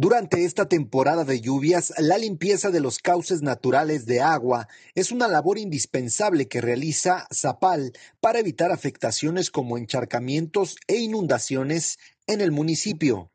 Durante esta temporada de lluvias, la limpieza de los cauces naturales de agua es una labor indispensable que realiza Zapal para evitar afectaciones como encharcamientos e inundaciones en el municipio.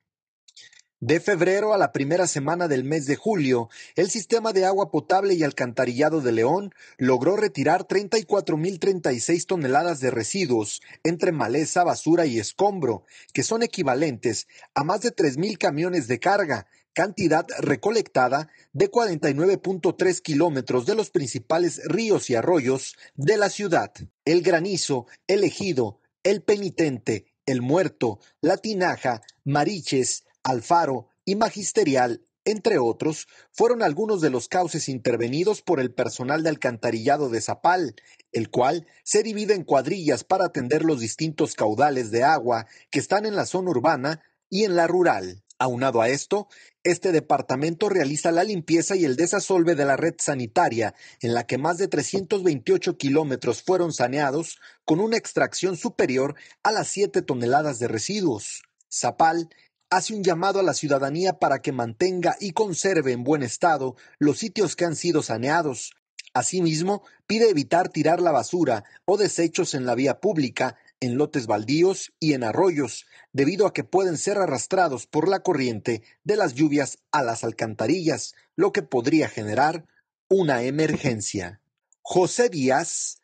De febrero a la primera semana del mes de julio, el sistema de agua potable y alcantarillado de León logró retirar 34.036 toneladas de residuos entre maleza, basura y escombro, que son equivalentes a más de 3.000 camiones de carga, cantidad recolectada de 49.3 kilómetros de los principales ríos y arroyos de la ciudad. El granizo, el ejido, el penitente, el muerto, la tinaja, mariches, Alfaro y Magisterial, entre otros, fueron algunos de los cauces intervenidos por el personal de alcantarillado de Zapal, el cual se divide en cuadrillas para atender los distintos caudales de agua que están en la zona urbana y en la rural. Aunado a esto, este departamento realiza la limpieza y el desasolve de la red sanitaria, en la que más de 328 kilómetros fueron saneados con una extracción superior a las 7 toneladas de residuos. Zapal hace un llamado a la ciudadanía para que mantenga y conserve en buen estado los sitios que han sido saneados. Asimismo, pide evitar tirar la basura o desechos en la vía pública, en lotes baldíos y en arroyos, debido a que pueden ser arrastrados por la corriente de las lluvias a las alcantarillas, lo que podría generar una emergencia. José Díaz,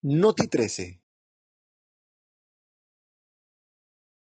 Noti 13.